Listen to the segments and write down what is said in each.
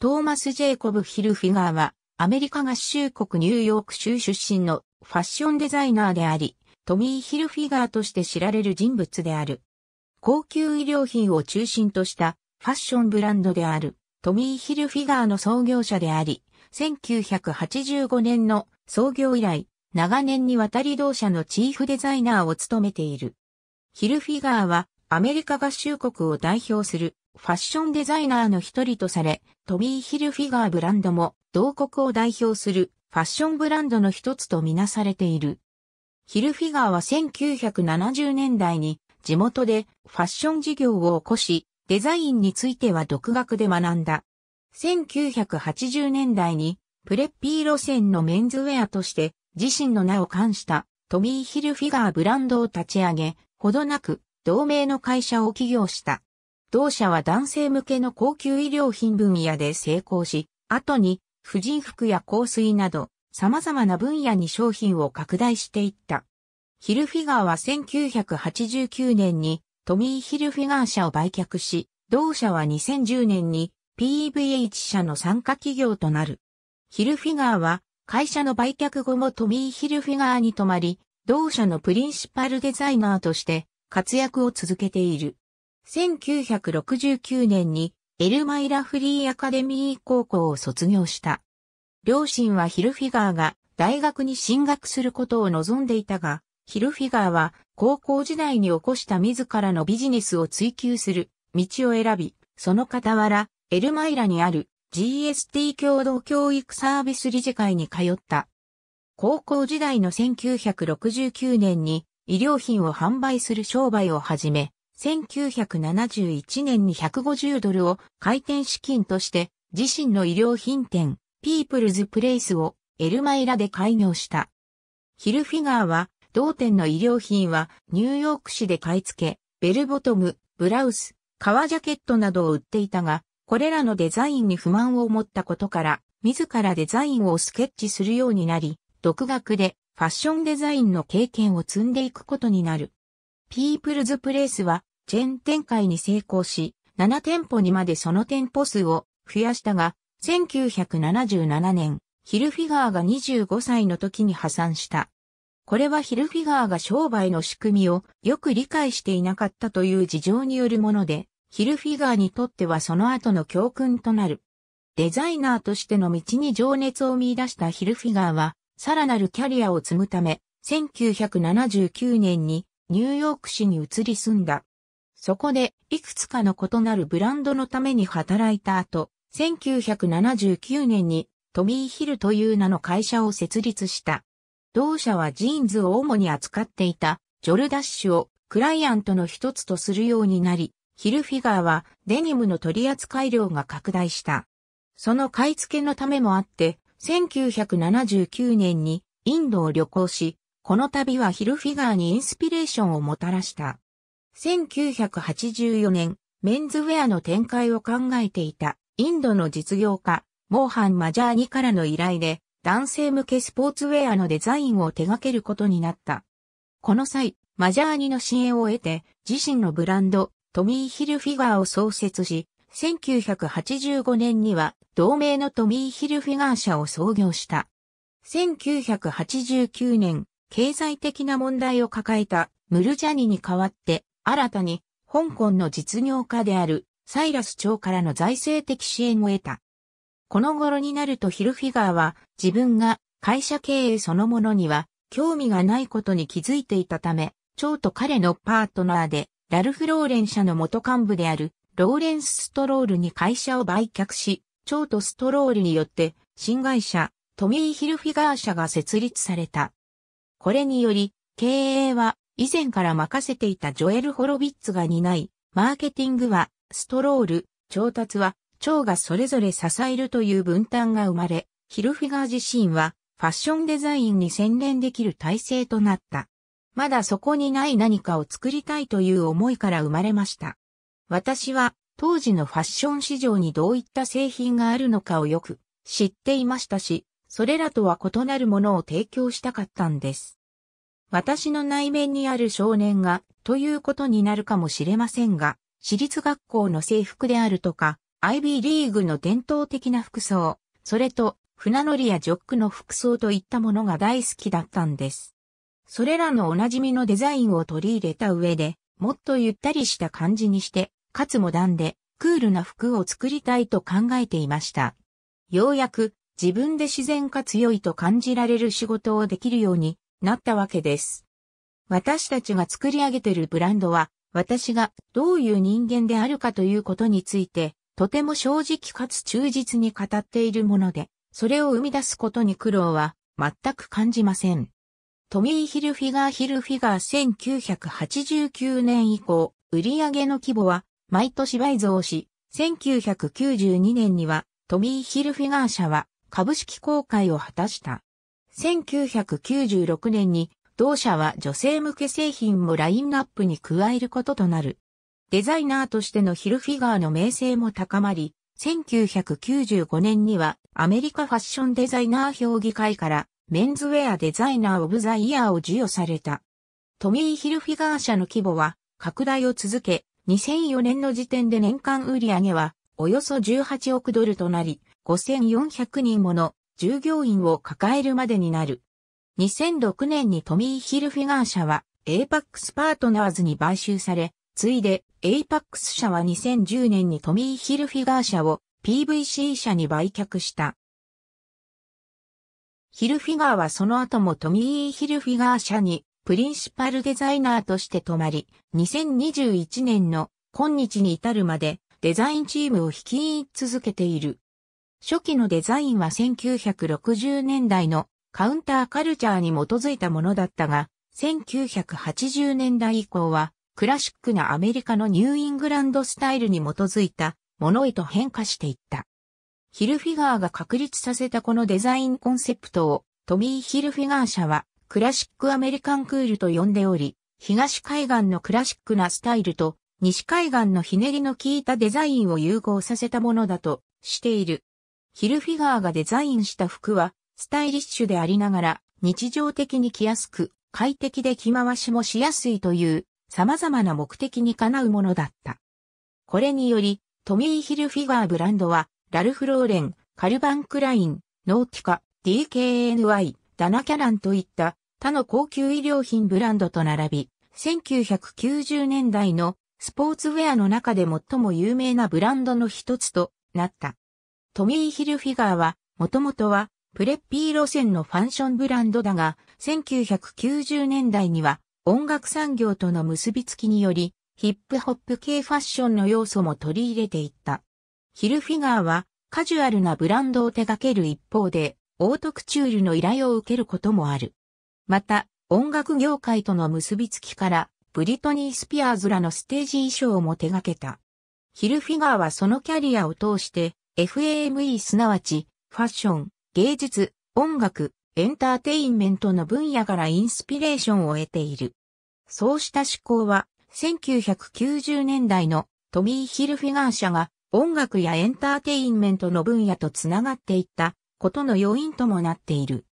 トーマス・ジェイコブ・ヒルフィガーは、アメリカ合衆国ニューヨーク州出身のファッションデザイナーであり、トミー・ヒルフィガーとして知られる人物である。高級衣料品を中心としたファッションブランドである、トミー・ヒルフィガーの創業者であり、1985年の創業以来、長年にわたり同社のチーフデザイナーを務めている。ヒルフィガーはアメリカ合衆国を代表するファッションデザイナーの一人とされ、トミー・ヒルフィガーブランドも同国を代表するファッションブランドの一つとみなされている。ヒルフィガーは1970年代に地元でファッション事業を起こし、デザインについては独学で学んだ。1980年代にプレッピー路線のメンズウェアとして自身の名を冠したトミー・ヒルフィガーブランドを立ち上げ、ほどなく同盟の会社を起業した。同社は男性向けの高級医療品分野で成功し、後に、婦人服や香水など、様々な分野に商品を拡大していった。ヒルフィガーは1989年にトミー・ヒルフィガー社を売却し、同社は2010年に PVH 社の参加企業となる。ヒルフィガーは会社の売却後もトミー・ヒルフィガーに泊まり、同社のプリンシパルデザイナーとして活躍を続けている。1969年にエルマイラフリーアカデミー高校を卒業した。両親はヒルフィガーが大学に進学することを望んでいたが、ヒルフィガーは高校時代に起こした自らのビジネスを追求する道を選び、その傍ら、エルマイラにある GST 共同教育サービス理事会に通った。高校時代の1969年に医療品を販売する商売を始め、1971年に150ドルを開店資金として自身の衣料品店、ピープルズプレイスをエルマイラで開業した。ヒルフィガーは、同店の衣料品はニューヨーク市で買い付け、ベルボトム、ブラウス、革ジャケットなどを売っていたが、これらのデザインに不満を持ったことから、自らデザインをスケッチするようになり、独学でファッションデザインの経験を積んでいくことになる。ピープルズプレイスはチェーン展開に成功し、7店舗にまでその店舗数を増やしたが、1977年、ヒルフィガーが25歳の時に破産した。これはヒルフィガーが商売の仕組みをよく理解していなかったという事情によるもので、ヒルフィガーにとってはその後の教訓となる。デザイナーとしての道に情熱を見出したヒルフィガーは、さらなるキャリアを積むため、1979年にニューヨーク市に移り住んだ。そこで、いくつかの異なるブランドのために働いた後、1979年にトミーヒルという名の会社を設立した。同社はジーンズを主に扱っていたジョルダッシュをクライアントの一つとするようになり、ヒルフィガーはデニムの取扱量が拡大した。その買い付けのためもあって、1979年にインドを旅行し、この旅はヒルフィガーにインスピレーションをもたらした。1984年、メンズウェアの展開を考えていた、インドの実業家、モーハン・マジャーニからの依頼で、男性向けスポーツウェアのデザインを手掛けることになった。この際、マジャーニの支援を得て、自身のブランド、トミー・ヒルフィガーを創設し、1985年には同盟のトミー・ヒルフィガー社を創業した。1989年、経済的な問題を抱えたムルジャニに代わって新たに、香港の実業家である、サイラス長からの財政的支援を得た。この頃になるとヒルフィガーは、自分が会社経営そのものには、興味がないことに気づいていたため、長と彼のパートナーで、ラルフ・ローレン社の元幹部である、ローレンス・ストロールに会社を売却し、長とストロールによって、新会社、トミー・ヒルフィガー社が設立された。これにより、経営は以前から任せていたジョエル・ホロビッツが担い、マーケティングは、ストロール、調達は、長がそれぞれ支えるという分担が生まれ、ヒルフィガー自身は、ファッションデザインに専念できる体制となった。まだそこにない何かを作りたいという思いから生まれました。私は当時のファッション市場にどういった製品があるのかをよく知っていましたし、それらとは異なるものを提供したかったんです。私の内面にある少年が、ということになるかもしれませんが、私立学校の制服であるとか、IB リーグの伝統的な服装、それと、船乗りやジョックの服装といったものが大好きだったんです。それらのおなじみのデザインを取り入れた上で、もっとゆったりした感じにして、かつモダンで、クールな服を作りたいと考えていました。ようやく、自分で自然か強いと感じられる仕事をできるようになったわけです。私たちが作り上げているブランドは、私がどういう人間であるかということについて、とても正直かつ忠実に語っているもので、それを生み出すことに苦労は全く感じません。トミー・ヒルフィガー・ヒルフィガー1989年以降、売上の規模は毎年倍増し、1992年にはトミー・ヒルフィガー社は株式公開を果たした。1996年に同社は女性向け製品もラインナップに加えることとなる。デザイナーとしてのヒルフィガーの名声も高まり、1995年にはアメリカファッションデザイナー評議会からメンズウェアデザイナーオブザイヤーを授与された。トミー・ヒルフィガー社の規模は拡大を続け、2004年の時点で年間売上はおよそ18億ドルとなり、5400人もの従業員を抱えるまでになる。2006年にトミー・ヒルフィガー社はエパックスパートナーズに買収され、ついでエイパックス社は2010年にトミー・ヒルフィガー社を PVC 社に売却した。ヒルフィガーはその後もトミー・ヒルフィガー社にプリンシパルデザイナーとして泊まり、2021年の今日に至るまでデザインチームを率い続けている。初期のデザインは1960年代のカウンターカルチャーに基づいたものだったが、1980年代以降はクラシックなアメリカのニューイングランドスタイルに基づいたものへと変化していった。ヒルフィガーが確立させたこのデザインコンセプトをトミー・ヒルフィガー社はクラシックアメリカンクールと呼んでおり、東海岸のクラシックなスタイルと西海岸のひねりの効いたデザインを融合させたものだとしている。ヒルフィガーがデザインした服は、スタイリッシュでありながら、日常的に着やすく、快適で着回しもしやすいという、様々な目的にかなうものだった。これにより、トミー・ヒルフィガーブランドは、ラルフ・ローレン、カルバン・クライン、ノーティカ、DKNY、ダナキャランといった他の高級衣料品ブランドと並び、1990年代のスポーツウェアの中で最も有名なブランドの一つとなった。トミー・ヒルフィガーは、もともとは、プレッピー路線のファンションブランドだが、1990年代には、音楽産業との結びつきにより、ヒップホップ系ファッションの要素も取り入れていった。ヒルフィガーは、カジュアルなブランドを手掛ける一方で、オートクチュールの依頼を受けることもある。また、音楽業界との結びつきから、ブリトニー・スピアーズらのステージ衣装も手掛けた。ヒルフィガーはそのキャリアを通して、FAME すなわち、ファッション、芸術、音楽、エンターテインメントの分野からインスピレーションを得ている。そうした思考は、1990年代のトミー・ヒルフィガー社が音楽やエンターテインメントの分野とつながっていったことの要因ともなっている。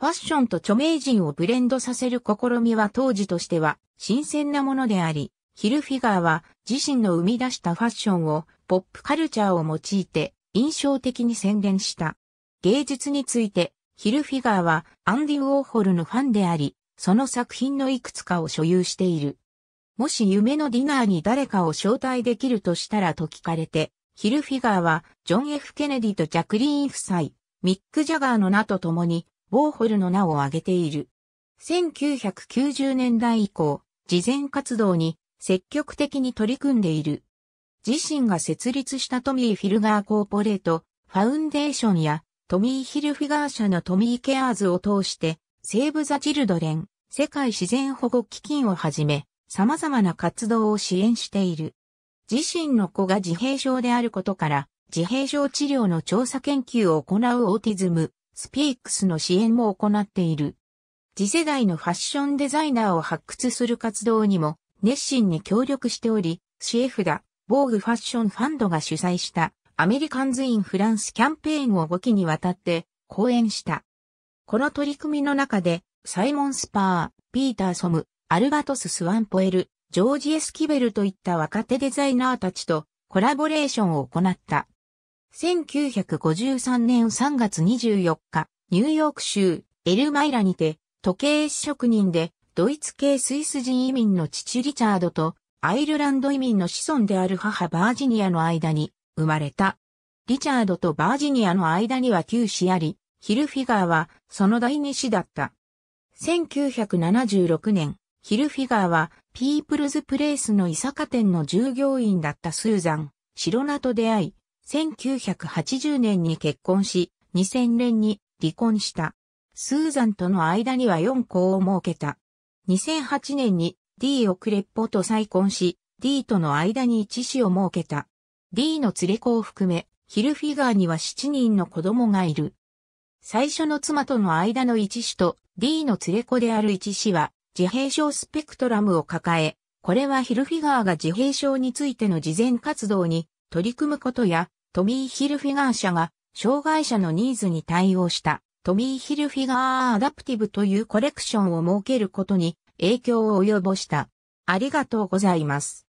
ファッションと著名人をブレンドさせる試みは当時としては新鮮なものであり、ヒルフィガーは自身の生み出したファッションをポップカルチャーを用いて印象的に宣伝した。芸術について、ヒルフィガーはアンディ・ウォーホルのファンであり、その作品のいくつかを所有している。もし夢のディナーに誰かを招待できるとしたらと聞かれて、ヒルフィガーはジョン・ F・ ケネディとジャクリーン夫妻、ミック・ジャガーの名と共に、ウォーホルの名を挙げている。1990年代以降、慈善活動に積極的に取り組んでいる。自身が設立したトミー・フィルガー・コーポレート、ファウンデーションやトミー・ヒルフィガー社のトミー・ケアーズを通して、セーブ・ザ・チルドレン、世界自然保護基金をはじめ、様々な活動を支援している。自身の子が自閉症であることから、自閉症治療の調査研究を行うオーティズム、スピークスの支援も行っている。次世代のファッションデザイナーを発掘する活動にも熱心に協力しており、シェフだ。防具ファッションファンドが主催したアメリカンズインフランスキャンペーンを5期にわたって講演した。この取り組みの中で、サイモン・スパー、ピーター・ソム、アルバトス・スワンポエル、ジョージ・エスキベルといった若手デザイナーたちとコラボレーションを行った。1953年3月24日、ニューヨーク州エルマイラにて、時計職人でドイツ系スイス人移民の父リチャードとアイルランド移民の子孫である母バージニアの間に生まれた。リチャードとバージニアの間には9子あり、ヒルフィガーはその第二子だった。1976年、ヒルフィガーはピープルズプレイスの伊坂店の従業員だったスーザン、シロナと出会い、1980年に結婚し、2000年に離婚した。スーザンとの間には4校を設けた。2008年に D をクレッポと再婚し、D との間に一子を設けた。D の連れ子を含め、ヒルフィガーには7人の子供がいる。最初の妻との間の一子と D の連れ子である一子は自閉症スペクトラムを抱え、これはヒルフィガーが自閉症についての事前活動に取り組むことや、トミー・ヒルフィガー社が障害者のニーズに対応したトミー・ヒルフィガー・アダプティブというコレクションを設けることに影響を及ぼした。ありがとうございます。